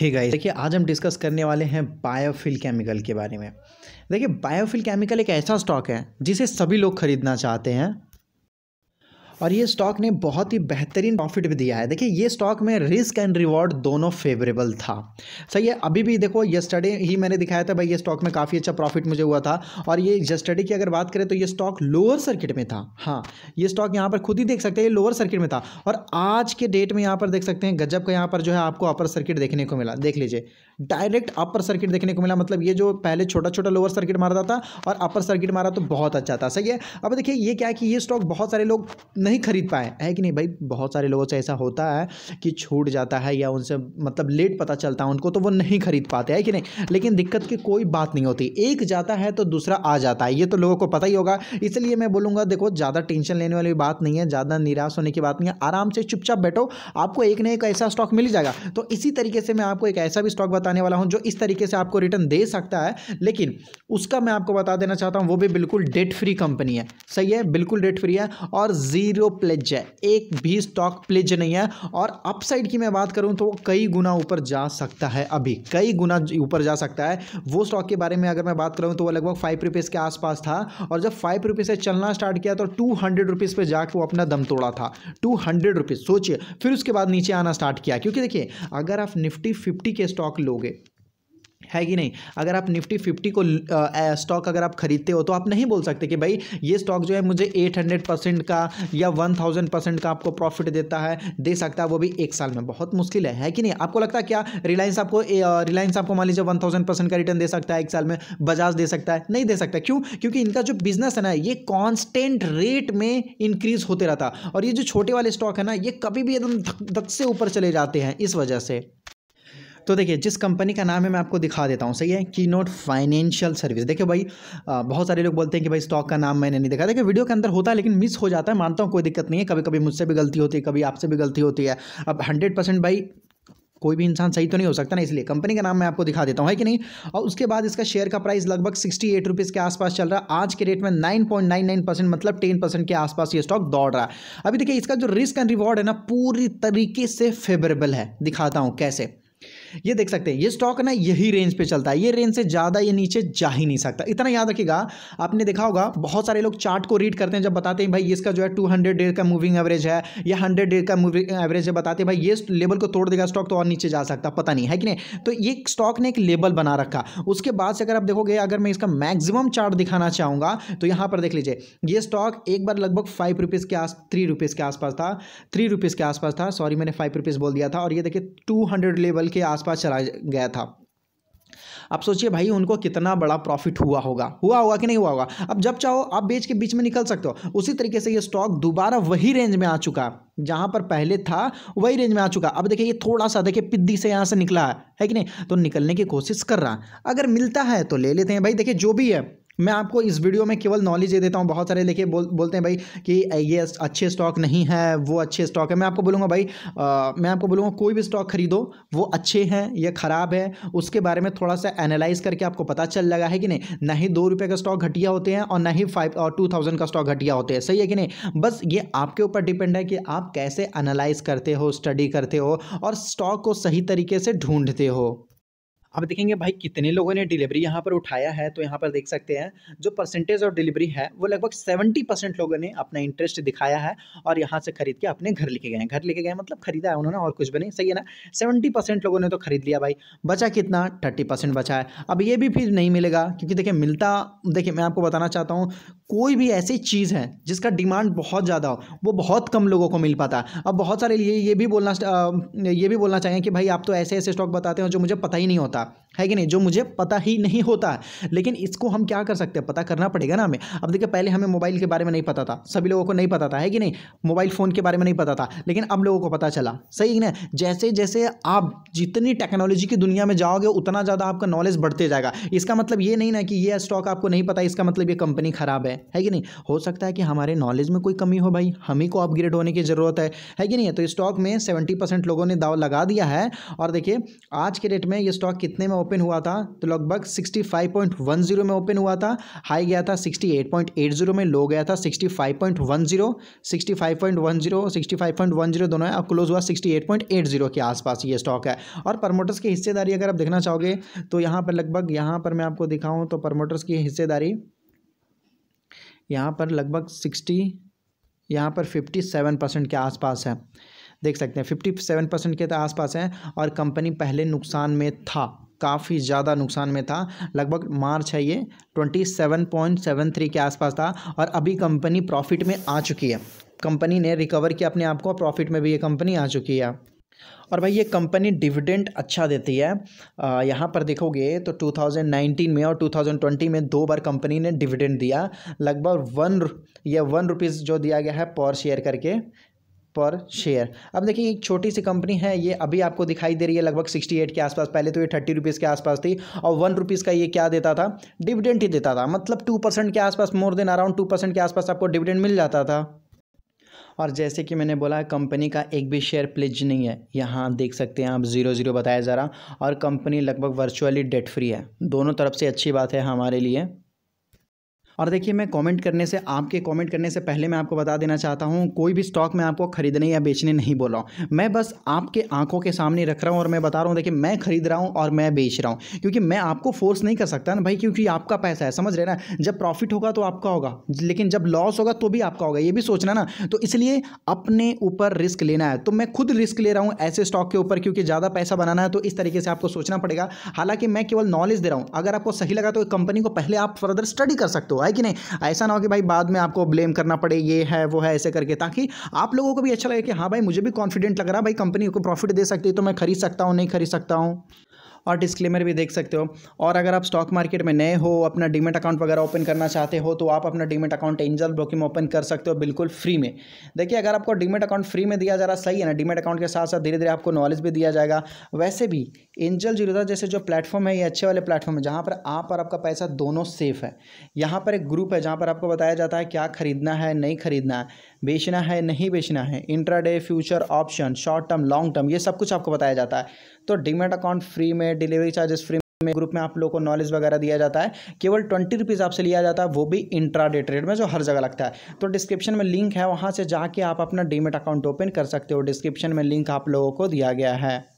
Hey guys देखिए आज हम डिस्कस करने वाले हैं बायोफिल केमिकल के बारे में देखिए बायोफिल केमिकल एक ऐसा स्टॉक है जिसे सभी लोग खरीदना चाहते हैं और ये स्टॉक ने बहुत ही बेहतरीन प्रॉफिट भी दिया है देखिए ये स्टॉक में रिस्क एंड रिवॉर्ड दोनों फेवरेबल था सही है अभी भी देखो येस्टडे ही मैंने दिखाया था भाई ये स्टॉक में काफ़ी अच्छा प्रॉफिट मुझे हुआ था और ये येस्टडे की अगर बात करें तो ये स्टॉक लोअर सर्किट में था हाँ ये स्टॉक यहाँ पर खुद ही देख सकते हैं ये लोअर सर्किट में था और आज के डेट में यहाँ पर देख सकते हैं गजब का यहाँ पर जो है आपको अपर सर्किट देखने को मिला देख लीजिए डायरेक्ट अपर सर्किट देखने को मिला मतलब ये जो पहले छोटा छोटा लोअर सर्किट मारता था और अपर सर्किट मारा तो बहुत अच्छा था सही है अब देखिए ये क्या है कि ये स्टॉक बहुत सारे लोग नहीं खरीद पाए है कि नहीं भाई बहुत सारे लोगों से ऐसा होता है कि छूट जाता है या उनसे मतलब लेट पता चलता है उनको तो वो नहीं खरीद पाते है कि नहीं लेकिन दिक्कत की कोई बात नहीं होती एक जाता है तो दूसरा आ जाता है ये तो लोगों को पता ही होगा इसलिए मैं बोलूँगा देखो ज़्यादा टेंशन लेने वाली बात नहीं है ज़्यादा निराश होने की बात नहीं है आराम से चुपचाप बैठो आपको एक ना एक ऐसा स्टॉक मिल जाएगा तो इसी तरीके से मैं आपको एक ऐसा भी स्टॉक बताने वाला हूँ जो इस तरीके से आपको रिटर्न दे सकता है लेकिन उसका मैं आपको बता देना चाहता हूँ वो भी बिल्कुल डेट फ्री कंपनी है सही है बिल्कुल डेट फ्री है और जीरो जीरो प्लेज है एक भी स्टॉक प्लेज नहीं है और अपसाइड की मैं बात करूं तो वो कई गुना ऊपर जा सकता है अभी कई गुना ऊपर जा सकता है वो स्टॉक के बारे में अगर मैं बात करूं तो वो लगभग फाइव रुपीज़ के आसपास था और जब फाइव रुपीज़ से चलना स्टार्ट किया तो टू हंड्रेड रुपीज़ पर जाकर वो अपना दम तोड़ा था टू हंड्रेड रुपीज़ सोचिए फिर उसके बाद नीचे आना स्टार्ट किया क्योंकि देखिए अगर आप निफ्टी फिफ्टी के स्टॉक लोगे है कि नहीं अगर आप निफ्टी फिफ्टी को स्टॉक अगर आप खरीदते हो तो आप नहीं बोल सकते कि भाई ये स्टॉक जो है मुझे एट हंड्रेड परसेंट का या वन थाउजेंड परसेंट का आपको प्रॉफिट देता है दे सकता है वो भी एक साल में बहुत मुश्किल है है कि नहीं आपको लगता है क्या रिलायंस आपको रिलायंस आपको मान लीजिए वन थाउजेंड परसेंट का रिटर्न दे सकता है एक साल में बजाज दे सकता है नहीं दे सकता क्यों क्योंकि इनका जो बिजनेस है ना ये कॉन्स्टेंट रेट में इंक्रीज होते रहता और ये जो छोटे वाले स्टॉक है ना ये कभी भी एकदम धक से ऊपर चले जाते हैं इस वजह से तो देखिए जिस कंपनी का नाम है मैं आपको दिखा देता हूँ सही है की नोट फाइनेंशियल सर्विस देखिए भाई बहुत सारे लोग बोलते हैं कि भाई स्टॉक का नाम मैंने नहीं देखा देखिए वीडियो के अंदर होता है लेकिन मिस हो जाता है मानता हूँ कोई दिक्कत नहीं है कभी कभी मुझसे भी गलती होती है कभी आपसे भी गलती होती है अब हंड्रेड परसेंट भाई कोई भी इंसान सही तो नहीं हो सकता ना इसलिए कंपनी का नाम मैं आपको दिखा देता हूँ है कि नहीं और उसके बाद इसका शेयर का प्राइस लगभग सिक्सटी एट रुपीज़ के आसपास चल रहा है आज के रेट में nine point nine nine percent मतलब टेन परसेंट के आसपास ये स्टॉक दौड़ रहा है अभी देखिए इसका जो रिस्क एंड रिवॉर्ड है ना पूरी तरीके से फेवरेबल है दिखाता हूँ कैसे ये देख सकते हैं ये स्टॉक ना यही रेंज पे चलता है ये रेंज से ज़्यादा ये नीचे जा ही नहीं सकता इतना याद रखिएगा आपने देखा होगा बहुत सारे लोग चार्ट को रीड करते हैं जब बताते हैं भाई इसका जो है टू हंड्रेड डेयर का मूविंग एवरेज है या हंड्रेड डेयर का मूविंग एवरेज है बताते हैं भाई ये लेवल को तोड़ देगा स्टॉक तो और नीचे जा सकता पता नहीं है कि नहीं तो ये स्टॉक ने एक लेवल बना रखा उसके बाद से अगर आप देखोगे अगर मैं इसका मैक्सिमम चार्ट दिखाना चाहूंगा तो यहां पर देख लीजिए ये स्टॉक एक बार लगभग फाइव रुपीज़ के आस थ्री रुपीज़ के आसपास था थ्री रुपीज़ के आसपास था सॉरी मैंने फाइव रुपीज़ बोल दिया था और ये देखिए टू हंड्रेड लेवल के आसपास आसपास चला गया था अब सोचिए भाई उनको कितना बड़ा प्रॉफिट हुआ होगा हुआ होगा कि नहीं हुआ होगा अब जब चाहो आप बेच के बीच में निकल सकते हो उसी तरीके से ये स्टॉक दोबारा वही रेंज में आ चुका जहां पर पहले था वही रेंज में आ चुका अब देखिए ये थोड़ा सा देखिए पिद्दी से यहां से निकला है है कि नहीं तो निकलने की कोशिश कर रहा है अगर मिलता है तो ले लेते हैं भाई देखिए जो भी है मैं आपको इस वीडियो में केवल नॉलेज दे देता हूँ बहुत सारे लेके बोल बोलते हैं भाई कि ये अच्छे स्टॉक नहीं है वो अच्छे स्टॉक है मैं आपको बोलूँगा भाई आ, मैं आपको बोलूँगा कोई भी स्टॉक खरीदो वो अच्छे हैं या ख़राब है उसके बारे में थोड़ा सा एनालाइज करके आपको पता चल लगा है कि नहीं ना ही दो रुपये का स्टॉक घटिया होते हैं और ना ही फाइव और टू थाउजेंड का स्टॉक घटिया होते हैं सही है कि नहीं बस ये आपके ऊपर डिपेंड है कि आप कैसे एनालाइज करते हो स्टडी करते हो और स्टॉक को सही तरीके से ढूंढते हो अब देखेंगे भाई कितने लोगों ने डिलीवरी यहाँ पर उठाया है तो यहाँ पर देख सकते हैं जो परसेंटेज ऑफ डिलीवरी है वो लगभग सेवेंटी परसेंट लोगों ने अपना इंटरेस्ट दिखाया है और यहाँ से खरीद के अपने घर लेके गए हैं घर लेके गए मतलब खरीदा है उन्होंने और कुछ भी नहीं सही है ना सेवेंटी परसेंट लोगों ने तो खरीद लिया भाई बचा कितना थर्टी परसेंट बचा है अब ये भी फिर नहीं मिलेगा क्योंकि देखिए मिलता देखिए मैं आपको बताना चाहता हूँ कोई भी ऐसी चीज़ है जिसका डिमांड बहुत ज़्यादा हो वो बहुत कम लोगों को मिल पाता है अब बहुत सारे ये ये भी बोलना ये भी बोलना चाहिए कि भाई आप तो ऐसे ऐसे स्टॉक बताते हो जो मुझे पता ही नहीं होता Gracias. है कि नहीं जो मुझे पता ही नहीं होता है लेकिन इसको हम क्या कर सकते हैं पता करना पड़ेगा ना हमें अब देखिए पहले हमें मोबाइल के बारे में नहीं पता था सभी लोगों को नहीं पता था है कि नहीं मोबाइल फ़ोन के बारे में नहीं पता था लेकिन अब लोगों को पता चला सही ना जैसे जैसे आप जितनी टेक्नोलॉजी की दुनिया में जाओगे उतना ज़्यादा आपका नॉलेज बढ़ते जाएगा इसका मतलब ये नहीं ना कि यह स्टॉक आपको नहीं पता इसका मतलब ये कंपनी ख़राब है है कि नहीं हो सकता है कि हमारे नॉलेज में कोई कमी हो भाई ही को अपग्रेड होने की ज़रूरत है है कि नहीं तो स्टॉक में सेवेंटी परसेंट लोगों ने दाव लगा दिया है और देखिए आज के डेट में ये स्टॉक कितने में ओपन हुआ था तो लगभग 65.10 में ओपन हुआ था हाई गया था 68.80 में लो गया था 65.10 65.10 65.10 दोनों है अब क्लोज हुआ 68.80 के आसपास ये स्टॉक है और प्रमोटर्स की हिस्सेदारी अगर आप देखना चाहोगे तो यहाँ पर लगभग यहाँ पर मैं आपको दिखाऊँ तो प्रमोटर्स की हिस्सेदारी यहाँ पर लगभग सिक्सटी यहाँ पर फिफ्टी के आसपास है देख सकते हैं फिफ्टी सेवन परसेंट के तो आसपास है और कंपनी पहले नुकसान में था काफ़ी ज़्यादा नुकसान में था लगभग मार्च है ये twenty seven point seven three के आसपास था और अभी कंपनी प्रॉफिट में आ चुकी है कंपनी ने रिकवर किया अपने आप को प्रॉफिट में भी ये कंपनी आ चुकी है और भाई ये कंपनी डिविडेंड अच्छा देती है यहाँ पर देखोगे तो 2019 में और 2020 में दो बार कंपनी ने डिविडेंड दिया लगभग वन या वन रुपीज़ जो दिया गया है पर शेयर करके पर शेयर अब देखिए एक छोटी सी कंपनी है ये अभी आपको दिखाई दे रही है लगभग सिक्सटी एट के आसपास पहले तो ये थर्टी रुपीज़ के आसपास थी और वन रुपीज़ का ये क्या देता था डिविडेंड ही देता था मतलब टू परसेंट के आसपास more than around two percent के आसपास आपको डिविडेंड मिल जाता था और जैसे कि मैंने बोला कंपनी का एक भी शेयर प्लिज नहीं है यहाँ देख सकते हैं आप ज़ीरो ज़ीरो बताया जा रहा और कंपनी लगभग वर्चुअली डेट फ्री है दोनों तरफ से अच्छी बात है हमारे लिए और देखिए मैं कमेंट करने से आपके कमेंट करने से पहले मैं आपको बता देना चाहता हूँ कोई भी स्टॉक मैं आपको खरीदने या बेचने नहीं बोला हूँ मैं बस आपके आंखों के सामने रख रहा हूँ और मैं बता रहा हूँ देखिए मैं खरीद रहा हूँ और मैं बेच रहा हूँ क्योंकि मैं आपको फोर्स नहीं कर सकता ना भाई क्योंकि आपका पैसा है समझ रहे ना जब प्रॉफिट होगा तो आपका होगा लेकिन जब लॉस होगा तो भी आपका होगा ये भी सोचना ना तो इसलिए अपने ऊपर रिस्क लेना है तो मैं खुद रिस्क ले रहा हूँ ऐसे स्टॉक के ऊपर क्योंकि ज़्यादा पैसा बनाना है तो इस तरीके से आपको सोचना पड़ेगा हालांकि मैं केवल नॉलेज दे रहा हूँ अगर आपको सही लगा तो कंपनी को पहले आप फर्दर स्टडी कर सकते हो है कि नहीं ऐसा ना हो कि भाई बाद में आपको ब्लेम करना पड़े ये है वो है ऐसे करके ताकि आप लोगों को भी अच्छा लगे कि हाँ भाई मुझे भी कॉन्फिडेंट लग रहा है भाई कंपनी को प्रॉफिट दे सकती है तो मैं खरीद सकता हूँ नहीं खरीद सकता हूँ और डिस्क्लेमर भी देख सकते हो और अगर आप स्टॉक मार्केट में नए हो अपना डीमेट अकाउंट वगैरह ओपन करना चाहते हो तो आप अपना demat account Angel Broking open कर सकते हो बिल्कुल फ्री में देखिए अगर आपको डीमेट अकाउंट फ्री में दिया जा रहा सही है ना डीमेट अकाउंट के साथ साथ धीरे धीरे आपको नॉलेज भी दिया जाएगा वैसे भी एंजल जीरोधा जैसे जो प्लेटफॉर्म है ये अच्छे वाले प्लेटफॉर्म है जहाँ पर आप और आपका पैसा दोनों सेफ है यहाँ पर एक ग्रुप है जहाँ पर आपको बताया जाता है क्या खरीदना है नहीं खरीदना है बेचना है नहीं बेचना है intraday future option short term long term ये सब कुछ आपको बताया जाता है तो डीमेट अकाउंट फ्री में डिलीवरी चार्जेस फ्री में ग्रुप में आप लोगों को नॉलेज वगैरह दिया जाता है केवल ट्वेंटी रुपीज़ आपसे लिया जाता है वो भी इंट्रा डे ट्रेड में जो हर जगह लगता है तो डिस्क्रिप्शन में लिंक है वहाँ से जाके आप अपना डीमेट अकाउंट ओपन कर सकते हो डिस्क्रिप्शन में लिंक आप लोगों को दिया गया है